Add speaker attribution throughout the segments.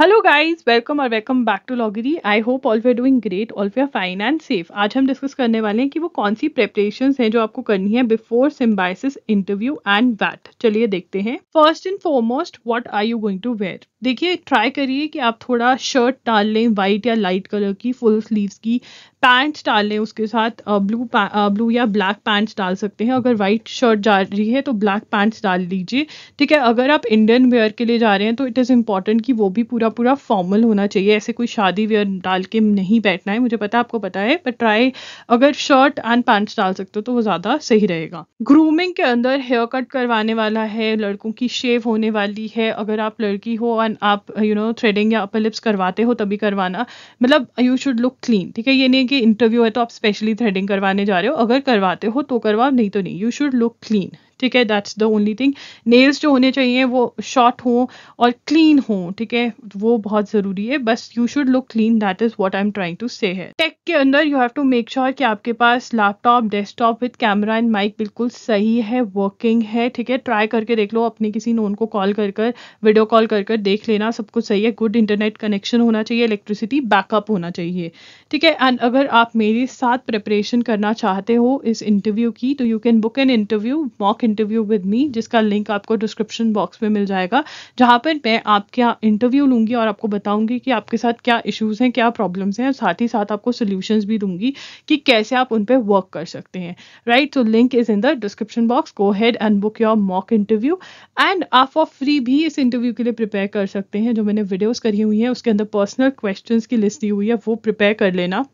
Speaker 1: hello guys welcome और welcome back to Lawgiri I hope all we are doing great all we are fine and safe आज हम discuss करने वाले हैं कि वो कौन सी प्रेपरेशंस हैं जो आपको करनी है बिफोर सिम्बाइसिस इंटरव्यू एंड वैट चलिए देखते हैं first and foremost what are you going to wear देखिए ट्राई करिए कि आप थोड़ा शर्ट डाल लें व्हाइट या लाइट कलर की फुल स्लीव्स की पैंट्स डाल लें उसके साथ ब्लू ब्लू या ब्लैक पैंट्स डाल सकते हैं अगर व्हाइट शर्ट जा रही है तो ब्लैक पैंट्स डाल लीजिए ठीक है अगर आप इंडियन वेयर के लिए जा रहे हैं तो इट इज़ इम्पॉर्टेंट कि वो भी पूरा पूरा पूरा फॉर्मल होना चाहिए ऐसे कोई शादी वेयर डाल के नहीं बैठना है मुझे पता है आपको पता है बट ट्राई अगर शर्ट एंड पैंट्स डाल सकते हो तो वो ज़्यादा सही रहेगा ग्रूमिंग के अंदर हेयर कट करवाने वाला है लड़कों की शेव होने वाली है अगर आप लड़की हो एंड आप यू नो थ्रेडिंग या अपर लिप्स करवाते हो तभी करवाना मतलब यू शुड लुक क्लीन ठीक है ये नहीं कि इंटरव्यू है तो आप स्पेशली थ्रेडिंग करवाने जा रहे हो अगर करवाते हो तो करवाओ नहीं तो नहीं यू शुड लुक क्लीन ठीक है that's the only thing nails जो होने चाहिए वो शॉर्ट हों और क्लीन हों ठीक है वो बहुत ज़रूरी है बस you should look clean that is what I am trying to say है टेक के अंदर you have to make sure कि आपके पास laptop desktop with camera and mic बिल्कुल सही है वर्किंग है ठीक है ट्राई करके देख लो अपने किसी नोन को कॉल कर कर वीडियो कॉल कर कर देख लेना सब कुछ सही है गुड इंटरनेट कनेक्शन होना चाहिए इलेक्ट्रिसिटी बैकअप होना चाहिए ठीक है एंड अगर आप मेरे साथ प्रिपरेशन करना चाहते हो इस इंटरव्यू की तो you can book an interview mock interview with me जिसका लिंक आपको डिस्क्रिप्शन बॉक्स में मिल जाएगा जहां पर मैं आपका इंटरव्यू लूंगी और आपको बताऊंगी कि आपके साथ क्या इशूज़ हैं क्या प्रॉब्लम्स हैं साथ ही साथ आपको सोल्यूशन भी दूंगी कि कैसे आप उन पर वर्क कर सकते हैं right so link is in the description box go ahead and book your mock interview and आप फॉर फ्री भी इस इंटरव्यू के लिए प्रिपेयर कर सकते हैं जो मैंने वीडियोज करी हुई है उसके अंदर पर्सनल क्वेश्चन की लिस्ट दी हुई है वो प्रिपेयर कर लेना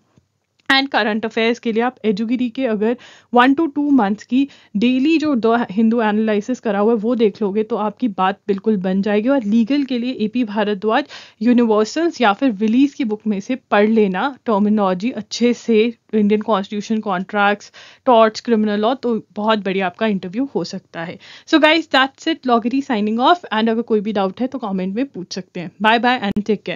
Speaker 1: एंड करंट अफेयर्स के लिए आप एजुगिरी के अगर वन टू टू मंथ्स की डेली जो दो हिंदू एनालिसिस करा हुआ है वो देख लोगे तो आपकी बात बिल्कुल बन जाएगी और लीगल के लिए एपी भारद्वाज यूनिवर्सल्स या फिर विलीज की बुक में से पढ़ लेना टर्मिनोलॉजी अच्छे से Indian constitution contracts torts criminal law तो बहुत बढ़िया आपका इंटरव्यू हो सकता है so guys that's it Lawgiri signing off and अगर कोई भी डाउट है तो कॉमेंट में पूछ सकते हैं bye bye and take care